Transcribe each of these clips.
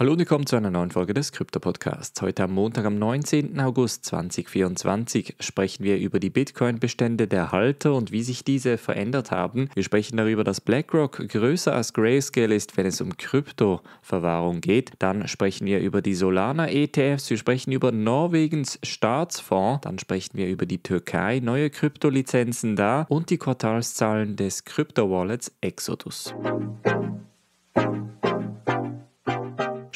Hallo und willkommen zu einer neuen Folge des Krypto-Podcasts. Heute am Montag, am 19. August 2024, sprechen wir über die Bitcoin-Bestände der Halter und wie sich diese verändert haben. Wir sprechen darüber, dass BlackRock größer als Grayscale ist, wenn es um Kryptoverwahrung geht. Dann sprechen wir über die Solana-ETFs, wir sprechen über Norwegens Staatsfonds, dann sprechen wir über die Türkei, neue Kryptolizenzen da und die Quartalszahlen des Krypto-Wallets Exodus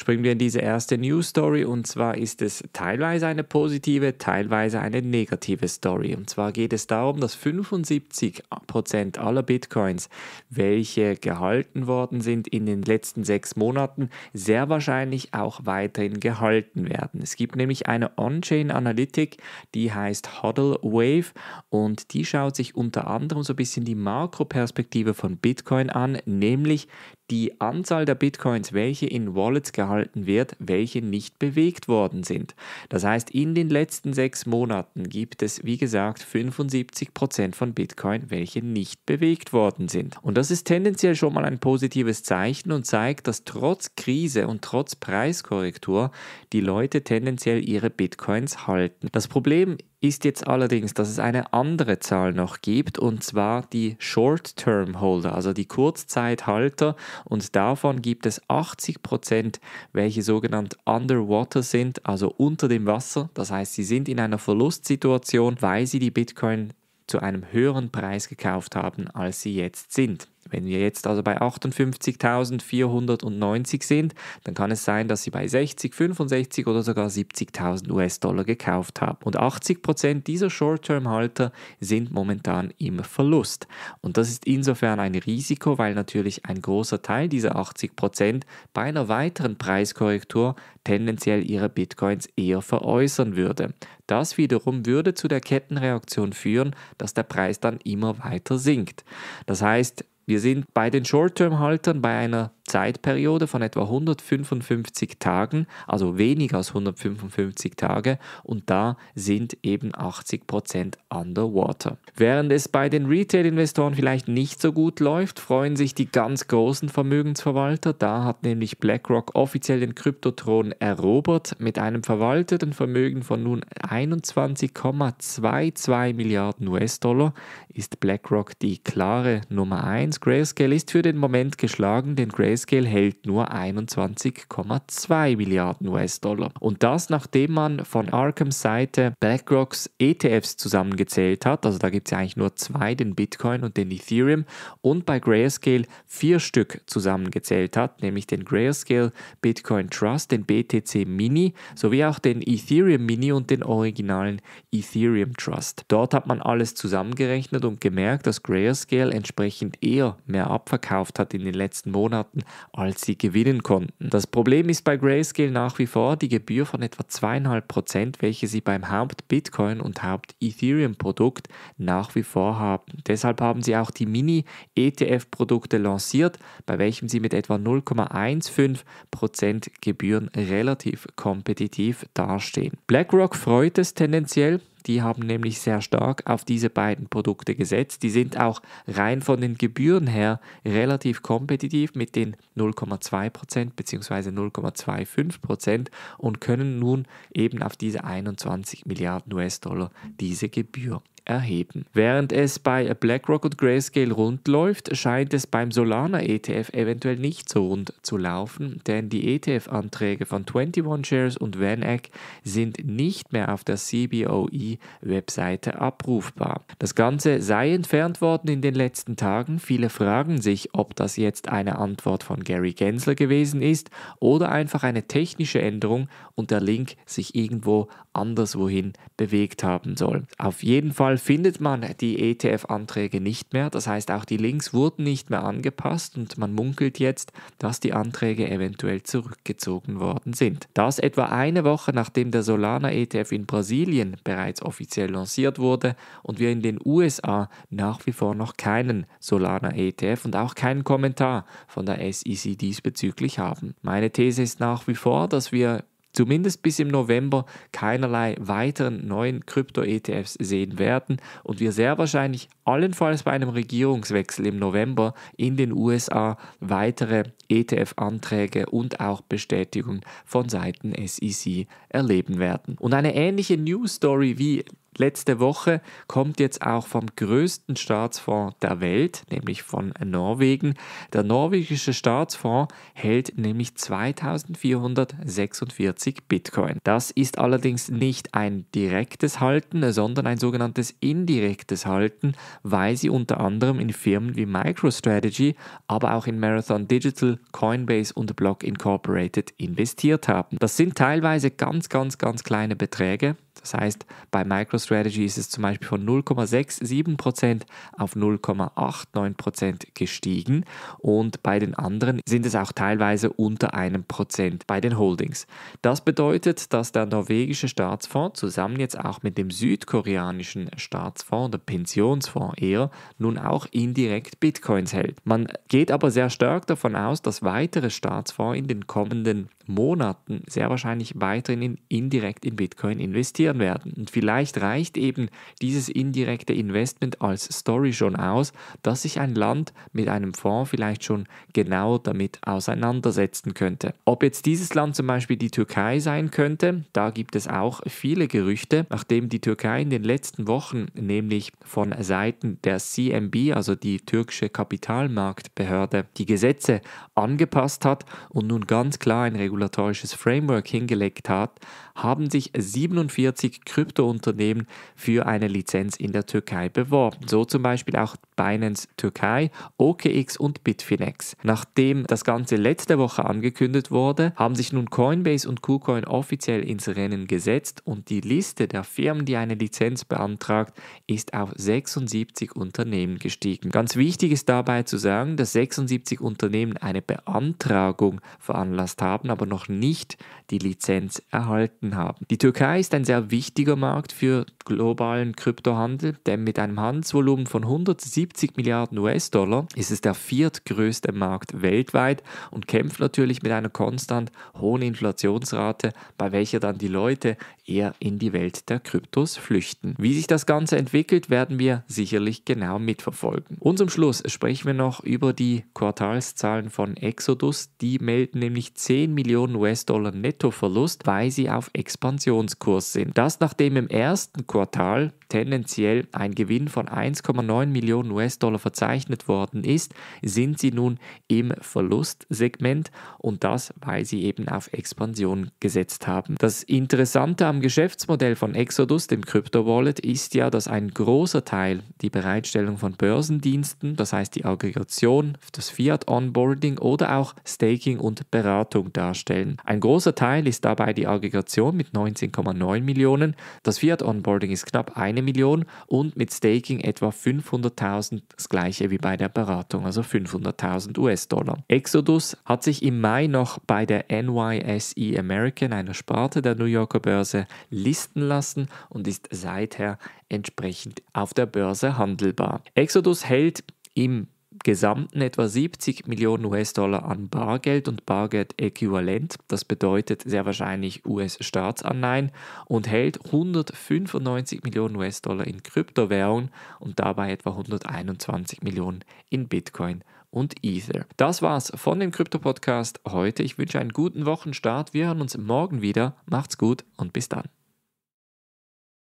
springen wir in diese erste News Story und zwar ist es teilweise eine positive, teilweise eine negative Story. Und zwar geht es darum, dass 75% aller Bitcoins, welche gehalten worden sind in den letzten sechs Monaten, sehr wahrscheinlich auch weiterhin gehalten werden. Es gibt nämlich eine On-Chain-Analytik, die heißt Huddle Wave und die schaut sich unter anderem so ein bisschen die Makroperspektive von Bitcoin an, nämlich die Anzahl der Bitcoins, welche in Wallets gehalten erhalten wird, welche nicht bewegt worden sind. Das heißt, in den letzten sechs Monaten gibt es, wie gesagt, 75% Prozent von Bitcoin, welche nicht bewegt worden sind. Und das ist tendenziell schon mal ein positives Zeichen und zeigt, dass trotz Krise und trotz Preiskorrektur die Leute tendenziell ihre Bitcoins halten. Das Problem ist, ist jetzt allerdings, dass es eine andere Zahl noch gibt, und zwar die Short-Term-Holder, also die Kurzzeithalter. Und davon gibt es 80 Prozent, welche sogenannt underwater sind, also unter dem Wasser. Das heißt, sie sind in einer Verlustsituation, weil sie die Bitcoin zu einem höheren Preis gekauft haben, als sie jetzt sind. Wenn wir jetzt also bei 58.490 sind, dann kann es sein, dass Sie bei 60, 65 oder sogar 70.000 US-Dollar gekauft haben. Und 80% dieser Short-Term-Halter sind momentan im Verlust. Und das ist insofern ein Risiko, weil natürlich ein großer Teil dieser 80% bei einer weiteren Preiskorrektur tendenziell ihre Bitcoins eher veräußern würde. Das wiederum würde zu der Kettenreaktion führen, dass der Preis dann immer weiter sinkt. Das heißt, wir sind bei den Short-Term-Haltern bei einer Zeitperiode von etwa 155 Tagen, also weniger als 155 Tage, und da sind eben 80% Prozent underwater. Während es bei den Retail-Investoren vielleicht nicht so gut läuft, freuen sich die ganz großen Vermögensverwalter. Da hat nämlich BlackRock offiziell den Kryptotron erobert mit einem verwalteten Vermögen von nun 21,22 Milliarden US-Dollar ist BlackRock die klare Nummer 1. Grayscale ist für den Moment geschlagen, denn Grayscale Grayscale hält nur 21,2 Milliarden US-Dollar. Und das, nachdem man von Arkhams Seite BlackRocks ETFs zusammengezählt hat, also da gibt es ja eigentlich nur zwei, den Bitcoin und den Ethereum, und bei Grayscale vier Stück zusammengezählt hat, nämlich den Grayscale Bitcoin Trust, den BTC Mini sowie auch den Ethereum Mini und den originalen Ethereum Trust. Dort hat man alles zusammengerechnet und gemerkt, dass Grayscale entsprechend eher mehr abverkauft hat in den letzten Monaten als sie gewinnen konnten. Das Problem ist bei Grayscale nach wie vor die Gebühr von etwa 2,5%, welche sie beim Haupt-Bitcoin und Haupt-Ethereum-Produkt nach wie vor haben. Deshalb haben sie auch die Mini-ETF-Produkte lanciert, bei welchem sie mit etwa 0,15% Gebühren relativ kompetitiv dastehen. BlackRock freut es tendenziell, die haben nämlich sehr stark auf diese beiden Produkte gesetzt. Die sind auch rein von den Gebühren her relativ kompetitiv mit den 0,2% bzw. 0,25% und können nun eben auf diese 21 Milliarden US-Dollar diese Gebühr erheben. Während es bei BlackRock und Grayscale rund läuft, scheint es beim Solana ETF eventuell nicht so rund zu laufen, denn die ETF-Anträge von 21 Shares und VanEck sind nicht mehr auf der CBOE-Webseite abrufbar. Das Ganze sei entfernt worden in den letzten Tagen. Viele fragen sich, ob das jetzt eine Antwort von Gary Gensler gewesen ist oder einfach eine technische Änderung und der Link sich irgendwo anderswohin bewegt haben soll. Auf jeden Fall Fall findet man die ETF-Anträge nicht mehr. Das heißt, auch die Links wurden nicht mehr angepasst und man munkelt jetzt, dass die Anträge eventuell zurückgezogen worden sind. Das etwa eine Woche nachdem der Solana-ETF in Brasilien bereits offiziell lanciert wurde und wir in den USA nach wie vor noch keinen Solana-ETF und auch keinen Kommentar von der SEC diesbezüglich haben. Meine These ist nach wie vor, dass wir zumindest bis im November keinerlei weiteren neuen Krypto-ETFs sehen werden und wir sehr wahrscheinlich allenfalls bei einem Regierungswechsel im November in den USA weitere ETF-Anträge und auch Bestätigung von Seiten SEC erleben werden. Und eine ähnliche News-Story wie letzte Woche kommt jetzt auch vom größten Staatsfonds der Welt, nämlich von Norwegen. Der norwegische Staatsfonds hält nämlich 2446 Bitcoin. Das ist allerdings nicht ein direktes Halten, sondern ein sogenanntes indirektes Halten, weil sie unter anderem in Firmen wie MicroStrategy, aber auch in Marathon Digital, Coinbase und Block Incorporated investiert haben. Das sind teilweise ganz, ganz, ganz kleine Beträge das heißt, bei MicroStrategy ist es zum Beispiel von 0,67% auf 0,89% gestiegen und bei den anderen sind es auch teilweise unter einem Prozent bei den Holdings. Das bedeutet, dass der norwegische Staatsfonds zusammen jetzt auch mit dem südkoreanischen Staatsfonds, oder Pensionsfonds eher, nun auch indirekt Bitcoins hält. Man geht aber sehr stark davon aus, dass weitere Staatsfonds in den kommenden Monaten sehr wahrscheinlich weiterhin indirekt in Bitcoin investieren hören werden. Und vielleicht reicht eben dieses indirekte Investment als Story schon aus, dass sich ein Land mit einem Fonds vielleicht schon genau damit auseinandersetzen könnte. Ob jetzt dieses Land zum Beispiel die Türkei sein könnte, da gibt es auch viele Gerüchte, nachdem die Türkei in den letzten Wochen nämlich von Seiten der CMB, also die türkische Kapitalmarktbehörde, die Gesetze angepasst hat und nun ganz klar ein regulatorisches Framework hingelegt hat, haben sich 47 Kryptounternehmen für eine Lizenz in der Türkei beworben. So zum Beispiel auch Binance Türkei, OKX und Bitfinex. Nachdem das Ganze letzte Woche angekündigt wurde, haben sich nun Coinbase und KuCoin offiziell ins Rennen gesetzt und die Liste der Firmen, die eine Lizenz beantragt, ist auf 76 Unternehmen gestiegen. Ganz wichtig ist dabei zu sagen, dass 76 Unternehmen eine Beantragung veranlasst haben, aber noch nicht die Lizenz erhalten gefunden haben. Die Türkei ist ein sehr wichtiger Markt für globalen Kryptohandel, denn mit einem Handelsvolumen von 170 Milliarden US-Dollar ist es der viertgrößte Markt weltweit und kämpft natürlich mit einer konstant hohen Inflationsrate, bei welcher dann die Leute eher in die Welt der Kryptos flüchten. Wie sich das Ganze entwickelt, werden wir sicherlich genau mitverfolgen. Und zum Schluss sprechen wir noch über die Quartalszahlen von Exodus. Die melden nämlich 10 Millionen US-Dollar Nettoverlust, weil sie auf Expansionskurs sind. Das nachdem im ersten Quartal tendenziell ein Gewinn von 1,9 Millionen US-Dollar verzeichnet worden ist, sind sie nun im Verlustsegment und das, weil sie eben auf Expansion gesetzt haben. Das Interessante am Geschäftsmodell von Exodus, dem Crypto-Wallet, ist ja, dass ein großer Teil die Bereitstellung von Börsendiensten, das heißt die Aggregation, das Fiat-Onboarding oder auch Staking und Beratung darstellen. Ein großer Teil ist dabei die Aggregation Million mit 19,9 Millionen, das Fiat Onboarding ist knapp eine Million und mit Staking etwa 500.000, das gleiche wie bei der Beratung, also 500.000 US-Dollar. Exodus hat sich im Mai noch bei der NYSE American, einer Sparte der New Yorker Börse, listen lassen und ist seither entsprechend auf der Börse handelbar. Exodus hält im gesamten etwa 70 Millionen US-Dollar an Bargeld und Bargeld-Äquivalent, das bedeutet sehr wahrscheinlich US-Staatsanleihen, und hält 195 Millionen US-Dollar in Kryptowährungen und dabei etwa 121 Millionen in Bitcoin und Ether. Das war's von dem Krypto-Podcast heute. Ich wünsche einen guten Wochenstart. Wir hören uns morgen wieder. Macht's gut und bis dann.